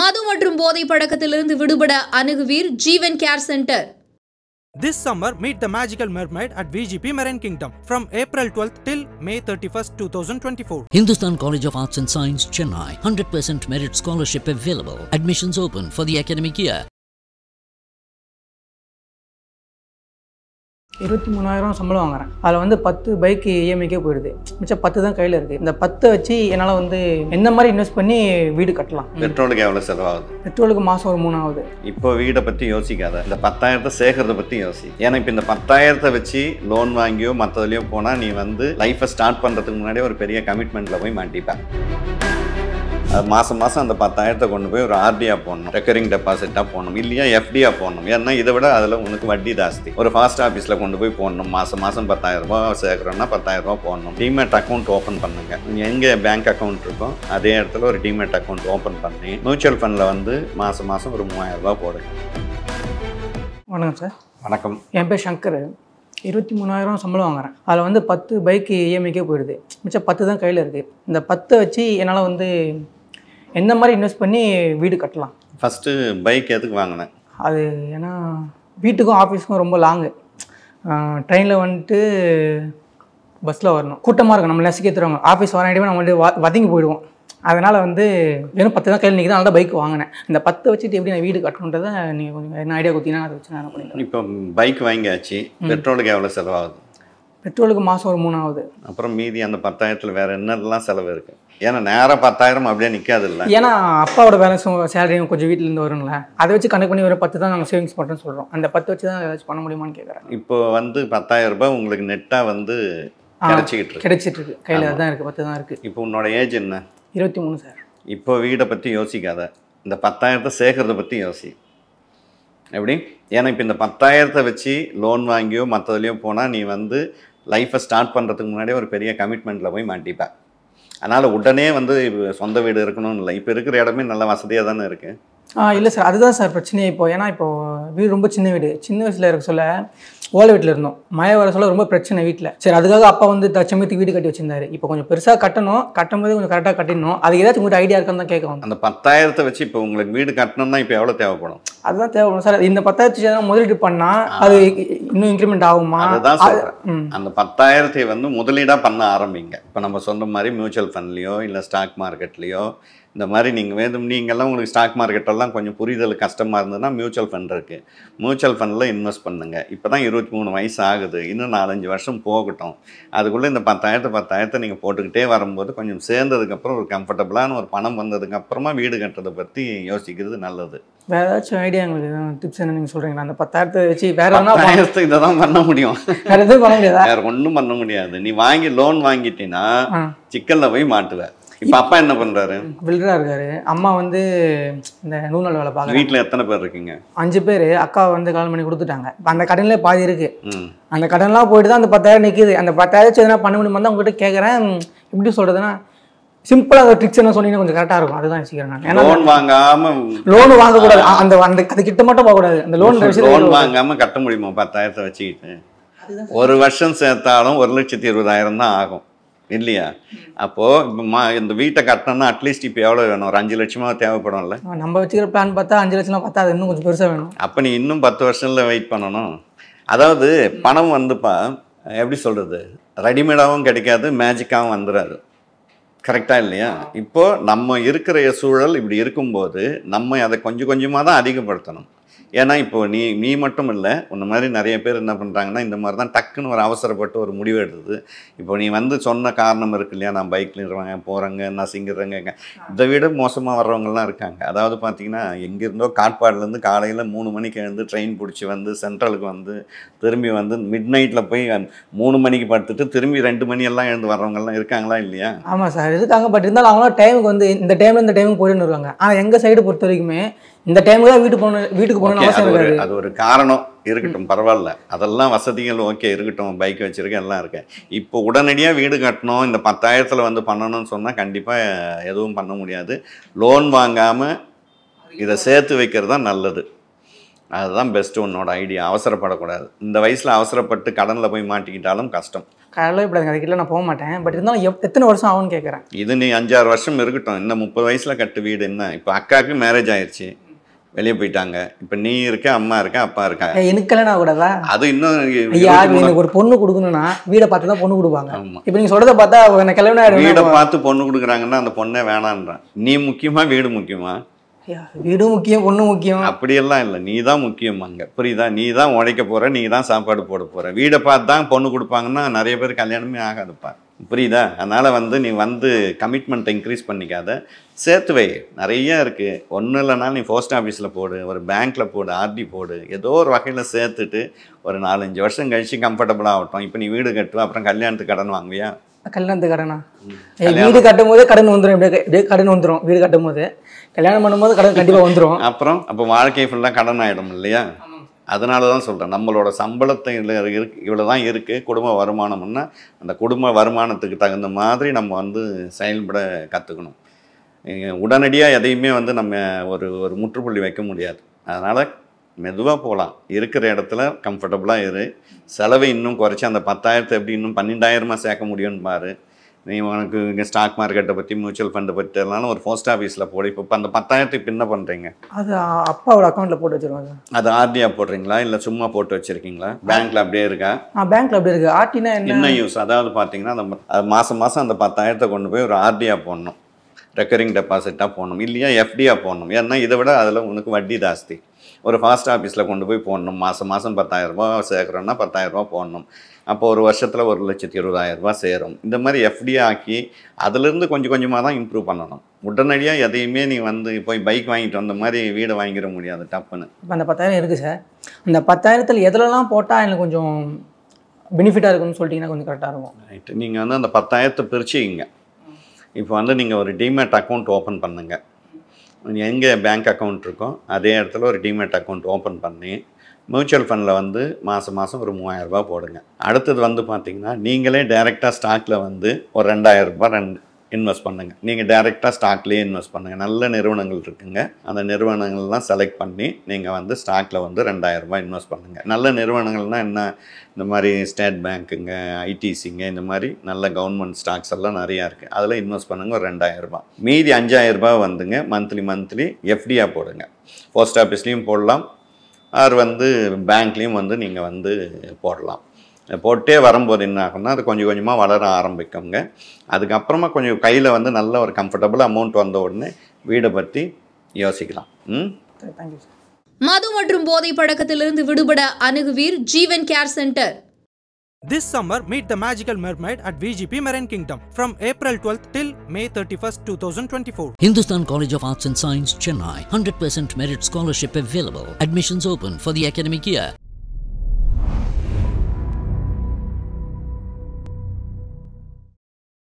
மது மற்றும் போதை பழக்கத்திலிருந்து விடுபட அணுகுவீர் Jeevan care center This summer, meet the magical mermaid at VGP Marine Kingdom from April 12th till May 31st, 2024. Hindustan College of Arts and Science, Chennai. 100% merit scholarship available. Admissions open for the academic year இருபத்தி மூணாயிரம் சம்பளம் வாங்குறேன் அதில் வந்து பத்து bike இஎம்ஐக்கே e போயிடுது மிச்சம் பத்து தான் கையில் இருக்குது இந்த பத்தை வச்சு என்னால் வந்து எந்த மாதிரி இன்வெஸ்ட் பண்ணி வீடு கட்டலாம் பெட்ரோலுக்கு எவ்வளோ செலவாகுது பெட்ரோலுக்கு மாதம் ஒரு மூணாவது இப்போ வீடை பற்றி யோசிக்காத இந்த பத்தாயிரத்தை சேர்க்கறதை பற்றி யோசி ஏன்னா இப்போ இந்த பத்தாயிரத்தை வச்சு லோன் வாங்கியோ மற்றதுலையோ போனால் நீ வந்து லைஃப்பை ஸ்டார்ட் பண்ணுறதுக்கு முன்னாடியே ஒரு பெரிய கமிட்மெண்ட்டில் போய் மாட்டிப்பேன் மாதம் மாதம் அந்த பத்தாயிரத்தை கொண்டு போய் ஒரு ஆர்டியாக போடணும் ரெக்கரிங் டெபாசிட்டாக போடணும் இல்லையா எஃப்டியாக போடணும் ஏன்னா இதை விட அதில் உனக்கு வட்டி ஜாஸ்தி ஒரு ஃபாஸ்ட் ஆஃபீஸில் கொண்டு போய் போடணும் மாதம் மாதம் பத்தாயிரம் ரூபா சேர்க்குறோன்னா பத்தாயிரம் ரூபா போடணும் டிமெட் அக்கௌண்ட் ஓப்பன் பண்ணுங்க எங்கே பேங்க் அக்கௌண்ட் இருக்கோ அதே இடத்துல ஒரு டிமெட் அக்கௌண்ட் ஓப்பன் பண்ணி மியூச்சுவல் ஃபண்டில் வந்து மாதம் மாதம் ஒரு மூவாயிரம் ரூபா போடுங்க வணக்கம் சார் வணக்கம் என் பேர் சங்கர் இருபத்தி மூணாயிரம் சம்பளம் வாங்குறேன் அதில் வந்து பத்து பைக்கு இஎம்ஐக்கே e போயிடுது மிச்சம் பத்து தான் கையில் இருக்குது இந்த பத்தை வச்சு என்னால் வந்து எந்த மாதிரி இன்வெஸ்ட் பண்ணி வீடு கட்டலாம் ஃபஸ்ட்டு பைக் எதுக்கு வாங்கினேன் அது ஏன்னா வீட்டுக்கும் ஆஃபீஸுக்கும் ரொம்ப லாங்கு ட்ரெயினில் வந்துட்டு பஸ்ஸில் வரணும் கூட்டமாக இருக்கும் நம்ம தருவாங்க ஆஃபீஸ் வராடியுமே நம்ம வந்து வதங்கி போயிடுவோம் அதனால் வந்து வெறும் பத்து தான் கையில் நிற்கிது அதனால் பைக் வாங்கினேன் இந்த பத்து வச்சுட்டு எப்படி நான் வீடு கட்டணுன்றதை நீங்கள் கொஞ்சம் என்ன ஐடியா கொடுத்தீங்கன்னா அதை வச்சு நான் பண்ணிடுறேன் இப்போ பைக் வாங்கியாச்சு பெட்ரோலுக்கு எவ்வளோ செலவாகுது பெட்ரோலுக்கு மாதம் ஒரு மூணாவது அப்புறம் மீதி அந்த பத்தாயிரத்தில் வேறு என்னெல்லாம் செலவு இருக்குது ஏன்னா நேராக பத்தாயிரம் அப்படியே நிற்காது இல்லை ஏன்னா அப்பாவோட பேலன்ஸும் சேலரியும் கொஞ்சம் வீட்டிலேருந்து வருங்களே அதை வச்சு கணக்கு பண்ணி ஒரு பத்து தான் நாங்கள் சேவிங்ஸ் பண்ணுறேன்னு சொல்கிறோம் அந்த பத்து வச்சு தான் ஏதாச்சும் பண்ண முடியுமான்னு கேட்குறேன் இப்போ வந்து பத்தாயிரம் ரூபாய் உங்களுக்கு நெட்டாக வந்து கிடைச்சிக்கிட்டு கிடைச்சிட்டு இருக்கு கையில் தான் இருக்குது பத்து தான் இருக்குது இப்போ உன்னோட ஏஜ் என்ன இருபத்தி மூணு சார் இப்போ வீடை பற்றி யோசிக்காத இந்த பத்தாயிரத்தை சேர்க்கறதை பற்றி யோசி எப்படி ஏன்னா இப்போ இந்த பத்தாயிரத்தை வச்சு லோன் வாங்கியோ மற்றதுலையோ போனால் நீ வந்து லைஃப்பை ஸ்டார்ட் பண்ணுறதுக்கு முன்னாடியே ஒரு பெரிய கமிட்மெண்ட்டில் போய் மாட்டிப்பேன் அதனால் உடனே வந்து சொந்த வீடு இருக்கணும் இல்லை இப்போ இருக்கிற இடமே நல்ல வசதியாக தானே இருக்குது இல்லை சார் அதுதான் சார் பிரச்சனையே இப்போ ஏன்னா இப்போ வீடு ரொம்ப சின்ன வீடு சின்ன வயசில் இருக்க சொல்ல ஓலை வீட்டில் இருந்தோம் மழை வர சொல்ல ரொம்ப பிரச்சனை வீட்டில் சரி அதுக்காக அப்பா வந்து தச்சமயத்துக்கு வீடு கட்டி வச்சிருந்தாரு இப்போ கொஞ்சம் பெருசாக கட்டணும் கட்டும்போது கொஞ்சம் கரெக்டாக கட்டிடணும் அது ஏதாச்சும் உங்களுக்கு ஐடியா இருக்கான்னு தான் கேட்கணும் அந்த பத்தாயிரத்தை வச்சு இப்போ உங்களுக்கு வீடு கட்டணும்னா இப்போ எவ்வளோ தேவைப்படும் அதுதான் தேவைப்படும் சார் இந்த பத்தாயிரத்து முதலீடு பண்ணால் அது இன்னும் இன்க்ரிமெண்ட் ஆகுமா அதுதான் அந்த பத்தாயிரத்தை வந்து முதலீடாக பண்ண ஆரம்பிங்க இப்போ நம்ம சொன்ன மாதிரி மியூச்சுவல் ஃபண்ட்லேயோ இல்லை ஸ்டாக் மார்க்கெட்லேயோ இந்த மாதிரி நீங்கள் வேணும் நீங்கள்லாம் உங்களுக்கு ஸ்டாக் மார்க்கெட்டெல்லாம் கொஞ்சம் புரிதல் கஷ்டமாக இருந்ததுன்னா மியூச்சுவல் ஃபண்ட் இருக்குது மியூச்சுவல் ஃபண்டில் இன்வெஸ்ட் பண்ணுங்கள் இப்போ தான் இருபத்தி மூணு வயசு ஆகுது இன்னும் நாலஞ்சு வருஷம் போகட்டும் அதுக்குள்ளே இந்த பத்தாயிரத்து பத்தாயிரத்தை நீங்கள் போட்டுக்கிட்டே வரும்போது கொஞ்சம் சேர்ந்ததுக்கப்புறம் ஒரு கம்ஃபர்டபுளான ஒரு பணம் வந்ததுக்கப்புறமா வீடு கட்டுறதை பற்றி யோசிக்கிறது நல்லது வேற ஏதாச்சும் ஐடியா எங்களுக்கு டிப்ஸ் என்ன நீங்கள் சொல்கிறீங்களா அந்த பத்தாயிரத்தை வச்சு வேற பத்தாயிரத்தை இதை தான் பண்ண முடியும் வேற எதுவும் பண்ண முடியாது வேற ஒன்றும் பண்ண முடியாது நீ வாங்கி லோன் வாங்கிட்டீங்கன்னா சிக்கலில் போய் மாட்டுவேன் இப்போ அப்பா என்ன பண்றாரு பில்டரா இருக்காரு அம்மா வந்து இந்த நூல் வேலை பார்க்க வீட்டில் எத்தனை பேர் இருக்கீங்க அஞ்சு பேர் அக்கா வந்து கால் பண்ணி கொடுத்துட்டாங்க அந்த கடன்ல பாதி இருக்கு அந்த கடன்லாம் போயிட்டு தான் அந்த பத்தாயிரம் நிற்கிது அந்த பத்தாயிரம் எதனா பண்ண முடியுமா தான் உங்ககிட்ட கேட்குறேன் எப்படி சொல்றதுன்னா சிம்பிளாக ஒரு ட்ரிக்ஸ் என்ன சொன்னீங்கன்னா கொஞ்சம் கரெக்டாக இருக்கும் அதுதான் யோசிக்கிறேன் நான் ஏன்னா லோன் வாங்காம லோன் வாங்கக்கூடாது அந்த அந்த அது கிட்ட மட்டும் போகக்கூடாது அந்த லோன் லோன் வாங்காம கட்ட முடியுமா பத்தாயிரத்தை வச்சுக்கிட்டு ஒரு வருஷம் சேர்த்தாலும் ஒரு லட்சத்தி இருபதாயிரம் தான் ஆகும் இல்லையா அப்போது மா இந்த வீட்டை கட்டணும்னா அட்லீஸ்ட் இப்போ எவ்வளோ வேணும் ஒரு அஞ்சு லட்சமாக தேவைப்படும்ல நம்ம வச்சுக்கிற பிளான் பார்த்தா அஞ்சு லட்சம் பார்த்தா அது இன்னும் கொஞ்சம் பெருசாக வேணும் அப்போ நீ இன்னும் பத்து வருஷத்தில் வெயிட் பண்ணணும் அதாவது பணம் வந்துப்பா எப்படி சொல்கிறது ரெடிமேடாகவும் கிடைக்காது மேஜிக்காகவும் வந்துடாது கரெக்டாக இல்லையா இப்போது நம்ம இருக்கிற சூழல் இப்படி இருக்கும்போது நம்ம அதை கொஞ்சம் கொஞ்சமாக தான் அதிகப்படுத்தணும் ஏன்னா இப்போ நீ நீ மட்டும் இல்லை உன்ன மாதிரி நிறைய பேர் என்ன பண்ணுறாங்கன்னா இந்த மாதிரி தான் டக்குன்னு ஒரு அவசரப்பட்டு ஒரு முடிவு எடுத்தது இப்போ நீ வந்து சொன்ன காரணம் இருக்கு இல்லையா நான் பைக்கில் இருவாங்க போகிறாங்க நான் சிங்கிறேங்க இதை விட மோசமாக வர்றவங்கலாம் இருக்காங்க அதாவது பார்த்திங்கன்னா எங்கேருந்தோ காட்பாடிலேருந்து காலையில் மூணு மணிக்கு எழுந்து ட்ரெயின் பிடிச்சி வந்து சென்ட்ரலுக்கு வந்து திரும்பி வந்து மிட் நைட்டில் போய் மூணு மணிக்கு படுத்துட்டு திரும்பி ரெண்டு மணி எல்லாம் எழுந்து வர்றவங்கலாம் இருக்காங்களா இல்லையா ஆமாம் சார் இருக்காங்க பட் இருந்தாலும் அவங்களாம் டைமுக்கு வந்து இந்த டைமில் இந்த டைமுக்கு போயிட்டு வருவாங்க ஆனால் எங்கள் சைடு பொறுத்த வரைக்குமே இந்த டைமுக்கு தான் வீட்டு போன வீட்டுக்கு போன அவசியம் இருக்காது அது ஒரு காரணம் இருக்கட்டும் பரவாயில்ல அதெல்லாம் வசதிகள் ஓகே இருக்கட்டும் பைக் வச்சுருக்கேன் எல்லாம் இருக்கேன் இப்போ உடனடியாக வீடு கட்டணும் இந்த பத்தாயிரத்தில் வந்து பண்ணணும்னு சொன்னால் கண்டிப்பாக எதுவும் பண்ண முடியாது லோன் வாங்காமல் இதை சேர்த்து வைக்கிறது தான் நல்லது அதுதான் பெஸ்ட்டு உன்னோட ஐடியா அவசரப்படக்கூடாது இந்த வயசில் அவசரப்பட்டு கடனில் போய் மாட்டிக்கிட்டாலும் கஷ்டம் கடலே இப்படி அதுக்கிட்ட நான் போக மாட்டேன் பட் இருந்தாலும் எப் எத்தனை வருஷம் ஆகும்னு கேட்குறேன் இது நீ அஞ்சாறு வருஷம் இருக்கட்டும் இன்னும் முப்பது வயசில் கட்டு வீடு என்ன இப்போ அக்காவுக்கு மேரேஜ் ஆயிடுச்சு வெளியே போயிட்டாங்க இப்ப நீ இருக்க அம்மா இருக்க அப்பா இருக்கா எனக்கு கல்யாணம் கூடதா அது இன்னும் யார் எனக்கு ஒரு பொண்ணு கொடுக்கணும்னா வீடை பார்த்து தான் பொண்ணு கொடுப்பாங்க இப்ப நீங்க சொல்றதை பார்த்தா எனக்கு கல்யாணம் ஆகிடும் வீடை பார்த்து பொண்ணு கொடுக்குறாங்கன்னா அந்த பொண்ணை வேணான்றான் நீ முக்கியமா வீடு முக்கியமா வீடு முக்கியம் பொண்ணு முக்கியம் அப்படியெல்லாம் இல்லை நீ தான் முக்கியம் அங்கே புரியுதா நீ தான் உழைக்க போகிற நீ தான் சாப்பாடு போட போகிற வீடை பார்த்து தான் பொண்ணு கொடுப்பாங்கன்னா நிறைய பேர் கல்யாணமே ஆகாதுப்பா புரியுதா அதனால் வந்து நீ வந்து கமிட்மெண்ட்டை இன்க்ரீஸ் பண்ணிக்காத சேர்த்துவை நிறைய இருக்குது ஒன்றும் இல்லைனாலும் நீ போஸ்ட் ஆஃபீஸில் போடு ஒரு பேங்க்கில் போடு ஆர்டி போடு ஏதோ ஒரு வகையில் சேர்த்துட்டு ஒரு நாலஞ்சு வருஷம் கழித்து கம்ஃபர்டபுளாக ஆகட்டும் இப்போ நீ வீடு கட்டுவோம் அப்புறம் கல்யாணத்துக்கு கடன் வாங்குவியா கல்யாணத்துக்கு கடனா வீடு கட்டும் போதே கடன் வந்துடும் இப்படியே கடன் வந்துடும் வீடு கட்டும் போது கல்யாணம் பண்ணும்போது கடன் கண்டிப்பாக வந்துடும் அப்புறம் அப்போ வாழ்க்கை ஃபுல்லாக கடன் ஆகிடும் இல்லையா அதனால தான் சொல்கிறேன் நம்மளோட சம்பளத்தை இருக்கு இவ்வளோ தான் இருக்குது குடும்ப வருமானம்னா அந்த குடும்ப வருமானத்துக்கு தகுந்த மாதிரி நம்ம வந்து செயல்பட கற்றுக்கணும் உடனடியாக எதையுமே வந்து நம்ம ஒரு ஒரு முற்றுப்புள்ளி வைக்க முடியாது அதனால் மெதுவாக போகலாம் இருக்கிற இடத்துல கம்ஃபர்டபுளாக இரு செலவை இன்னும் குறைச்சி அந்த பத்தாயிரத்தை எப்படி இன்னும் பன்னெண்டாயிரமாக சேர்க்க முடியும்னு பாரு நீ உனக்கு இங்கே ஸ்டாக் மார்க்கெட்டை பற்றி மியூச்சுவல் ஃபண்டை பற்றி எல்லாம் ஒரு போஸ்ட் ஆஃபீஸில் போடு இப்போ அந்த பத்தாயிரத்துக்கு என்ன பண்ணுறீங்க அது அப்பாவோட அக்கௌண்ட்டில் போட்டு வச்சுருவாங்க அது ஆர்டியா போடுறீங்களா இல்லை சும்மா போட்டு வச்சுருக்கீங்களா பேங்க்கில் அப்படியே இருக்கா ஆ பேங்க்கில் அப்படியே இருக்குது ஆர்டினா என்ன யூஸ் அதாவது பார்த்தீங்கன்னா அந்த மாதம் மாதம் அந்த பத்தாயிரத்தை கொண்டு போய் ஒரு ஆர்டியா போடணும் ரெக்கரிங் டெபாசிட்டாக போடணும் இல்லையா எஃப்டியாக போடணும் ஏன்னா இதை விட அதில் உனக்கு வட்டி ஜாஸ்தி ஒரு ஃபாஸ்ட் ஆஃபீஸில் கொண்டு போய் போடணும் மாதம் மாதம் பத்தாயிரரூபா சேர்க்குறோன்னா பத்தாயிரரூபா போடணும் அப்போ ஒரு வருஷத்தில் ஒரு லட்சத்தி இருபதாயிரம் ரூபா சேரும் இந்த மாதிரி எஃப்டி ஆக்கி அதுலேருந்து கொஞ்சம் கொஞ்சமாக தான் இம்ப்ரூவ் பண்ணணும் உடனடியாக எதையுமே நீ வந்து போய் பைக் வாங்கிட்டு வந்த மாதிரி வீடு வாங்கிட முடியாது டப்புன்னு இப்போ அந்த பத்தாயிரம் இருக்குது சார் அந்த பத்தாயிரத்தில் எதுலலாம் போட்டால் எனக்கு கொஞ்சம் பெனிஃபிட்டாக இருக்கும்னு சொல்லிட்டிங்கன்னா கொஞ்சம் கரெக்டாக இருக்கும் ரைட்டு நீங்கள் வந்து அந்த பத்தாயிரத்தை பிரிச்சுக்கிங்க இப்போ வந்து நீங்கள் ஒரு டிமேட் அக்கௌண்ட் ஓப்பன் பண்ணுங்கள் எங்கே பேங்க் அக்கௌண்ட் இருக்கோ அதே இடத்துல ஒரு டிமேட் அக்கௌண்ட் ஓப்பன் பண்ணி மியூச்சுவல் ஃபண்டில் வந்து மாதம் மாதம் ஒரு மூவாயிரரூபா போடுங்க அடுத்தது வந்து பார்த்திங்கன்னா நீங்களே டைரெக்டாக ஸ்டாக்கில் வந்து ஒரு ரெண்டாயிரரூபா ரெண்டு இன்வெஸ்ட் பண்ணுங்கள் நீங்கள் டைரெக்டாக ஸ்டாக்லேயே இன்வெஸ்ட் பண்ணுங்கள் நல்ல நிறுவனங்கள் இருக்குங்க அந்த நிறுவனங்கள்லாம் செலக்ட் பண்ணி நீங்கள் வந்து ஸ்டாக்கில் வந்து ரெண்டாயிரரூபா இன்வெஸ்ட் பண்ணுங்கள் நல்ல நிறுவனங்கள்னால் என்ன இந்த மாதிரி ஸ்டேட் பேங்க்குங்க ஐடிசிங்க இந்த மாதிரி நல்ல கவர்மெண்ட் ஸ்டாக்ஸ் எல்லாம் நிறையா இருக்குது அதில் இன்வெஸ்ட் பண்ணுங்கள் ஒரு ரெண்டாயிரரூபா மீதி அஞ்சாயிரரூபா வந்துங்க மந்த்லி மந்த்லி எஃப்டியாக போடுங்க போஸ்ட் ஆஃபீஸ்லேயும் போடலாம் அவர் வந்து பேங்க்லேயும் வந்து நீங்கள் வந்து போடலாம் போட்டே வரும்போது என்ன ஆகும்னா அது கொஞ்சம் கொஞ்சமாக வளர ஆரம்பிக்குங்க அதுக்கப்புறமா கொஞ்சம் கையில் வந்து நல்ல ஒரு கம்ஃபர்டபுள் அமௌண்ட் வந்த உடனே வீடை பற்றி யோசிக்கலாம் ம் மது மற்றும் போதை பழக்கத்திலிருந்து விடுபட அணுகுவீர் Jeevan care center This summer, meet the magical mermaid at VGP Marine Kingdom from April 12th till May 31st, 2024. Hindustan College of Arts and Science, Chennai. 100% merit scholarship available. Admissions open for the academic year